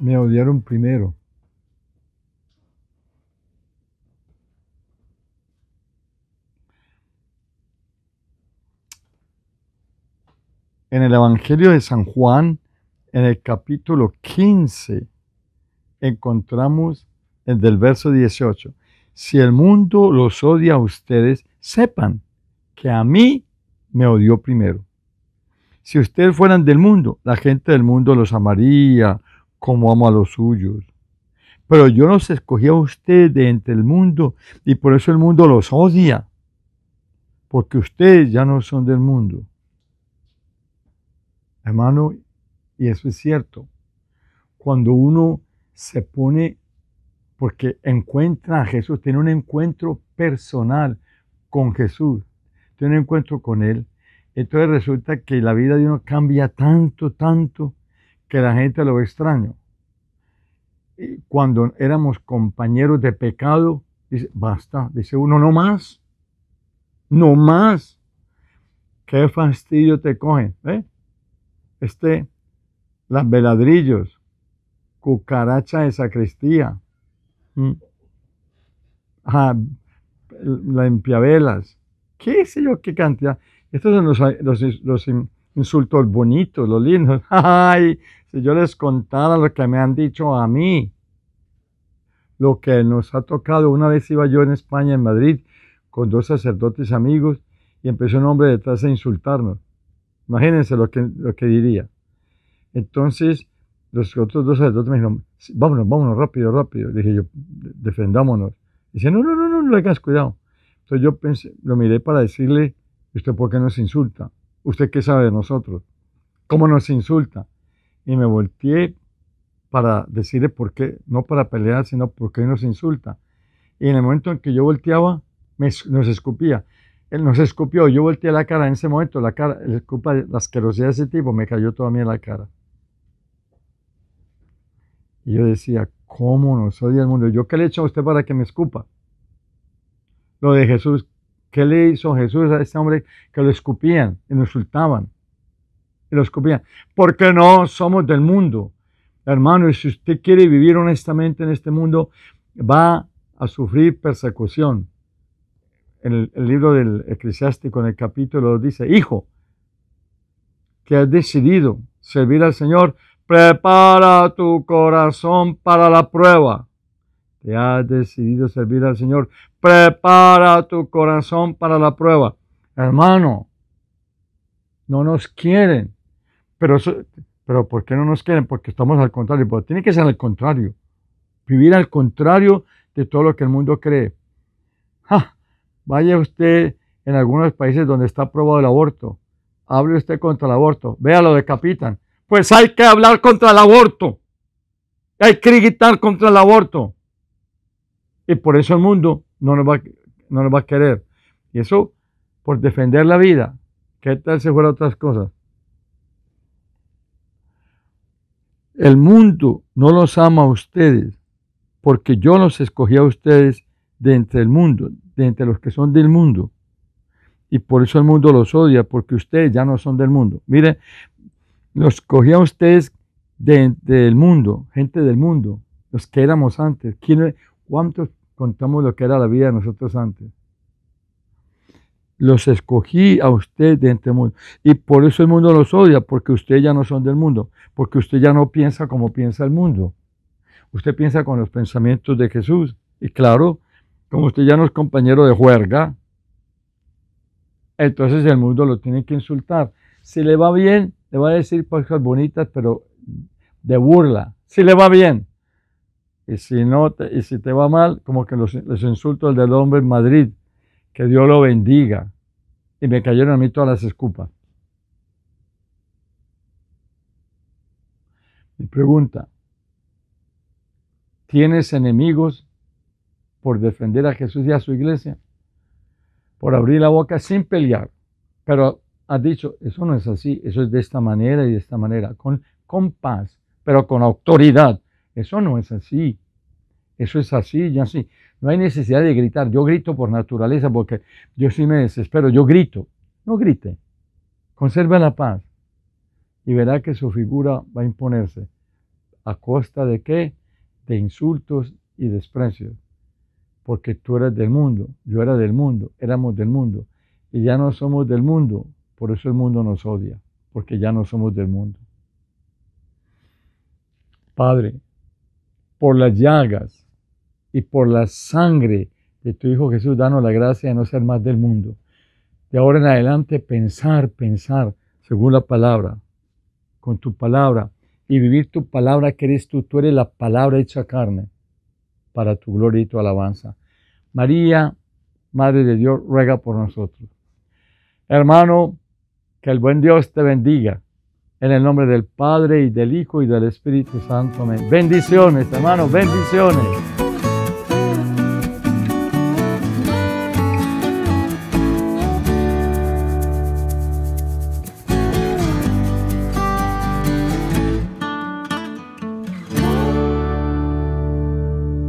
me odiaron primero. En el Evangelio de San Juan, en el capítulo 15, encontramos el del verso 18. Si el mundo los odia a ustedes, sepan que a mí me odió primero. Si ustedes fueran del mundo, la gente del mundo los amaría, como amo a los suyos. Pero yo los escogí a ustedes de entre el mundo y por eso el mundo los odia, porque ustedes ya no son del mundo. Hermano, y eso es cierto, cuando uno se pone, porque encuentra a Jesús, tiene un encuentro personal con Jesús, tiene un encuentro con Él, entonces resulta que la vida de uno cambia tanto, tanto, que la gente lo extraño. Y cuando éramos compañeros de pecado, dice, basta, dice uno, no más, no más. Qué fastidio te cogen, ¿eh? Este, las veladrillos, cucaracha de sacristía, mm, la empiavelas, qué sé yo, qué cantidad. Estos son los, los insultos bonitos, los lindos. ¡Ay! Si yo les contara lo que me han dicho a mí, lo que nos ha tocado, una vez iba yo en España, en Madrid, con dos sacerdotes amigos, y empezó un hombre detrás a insultarnos. Imagínense lo que, lo que diría. Entonces, los otros dos sacerdotes me dijeron, vámonos, vámonos, rápido, rápido. Le dije yo, defendámonos. Dice, no, no, no, no, no le hagas cuidado. Entonces yo pensé, lo miré para decirle, ¿usted por qué nos insulta? ¿Usted qué sabe de nosotros? ¿Cómo nos insulta? y me volteé para decirle por qué, no para pelear, sino porque nos insulta. Y en el momento en que yo volteaba, me, nos escupía. Él nos escupió, yo volteé la cara en ese momento, la cara, el culpa, la asquerosidad de ese tipo me cayó toda mí en la cara. Y yo decía, ¿cómo nos odia el mundo? ¿Yo qué le he hecho a usted para que me escupa? Lo de Jesús, ¿qué le hizo Jesús a ese hombre que lo escupían y lo insultaban? y porque no somos del mundo. Hermano, y si usted quiere vivir honestamente en este mundo, va a sufrir persecución. En el, el libro del Eclesiástico, en el capítulo dice, Hijo, que has decidido servir al Señor, prepara tu corazón para la prueba. Te has decidido servir al Señor, prepara tu corazón para la prueba. Hermano, no nos quieren pero, pero ¿por qué no nos quieren? Porque estamos al contrario. tiene que ser al contrario. Vivir al contrario de todo lo que el mundo cree. Vaya usted en algunos países donde está aprobado el aborto. Hable usted contra el aborto. Vea, lo decapitan. Pues hay que hablar contra el aborto. Hay que gritar contra el aborto. Y por eso el mundo no nos va, no nos va a querer. Y eso por defender la vida. ¿Qué tal si fuera otras cosas? El mundo no los ama a ustedes, porque yo los escogí a ustedes de entre el mundo, de entre los que son del mundo. Y por eso el mundo los odia, porque ustedes ya no son del mundo. Mire, los escogí a ustedes del mundo, gente del mundo, los que éramos antes. ¿Quién, ¿Cuántos contamos lo que era la vida de nosotros antes? los escogí a usted de entre el mundo. Y por eso el mundo los odia, porque ustedes ya no son del mundo, porque usted ya no piensa como piensa el mundo. Usted piensa con los pensamientos de Jesús. Y claro, como usted ya no es compañero de juerga, entonces el mundo lo tiene que insultar. Si le va bien, le va a decir cosas bonitas, pero de burla. Si le va bien. Y si, no te, y si te va mal, como que los insultos del hombre en Madrid que Dios lo bendiga. Y me cayeron a mí todas las escupas. Mi pregunta, ¿tienes enemigos por defender a Jesús y a su iglesia? Por abrir la boca sin pelear. Pero has dicho, eso no es así, eso es de esta manera y de esta manera, con, con paz, pero con autoridad. Eso no es así, eso es así y así. No hay necesidad de gritar. Yo grito por naturaleza porque yo sí me desespero. Yo grito. No grite. Conserva la paz. Y verá que su figura va a imponerse. ¿A costa de qué? De insultos y desprecios. Porque tú eres del mundo. Yo era del mundo. Éramos del mundo. Y ya no somos del mundo. Por eso el mundo nos odia. Porque ya no somos del mundo. Padre, por las llagas y por la sangre de tu Hijo Jesús, danos la gracia de no ser más del mundo. De ahora en adelante, pensar, pensar, según la palabra, con tu palabra, y vivir tu palabra que eres tú. Tú eres la palabra hecha carne, para tu gloria y tu alabanza. María, Madre de Dios, ruega por nosotros. Hermano, que el buen Dios te bendiga. En el nombre del Padre y del Hijo y del Espíritu Santo. Amén. Bendiciones, hermano, bendiciones.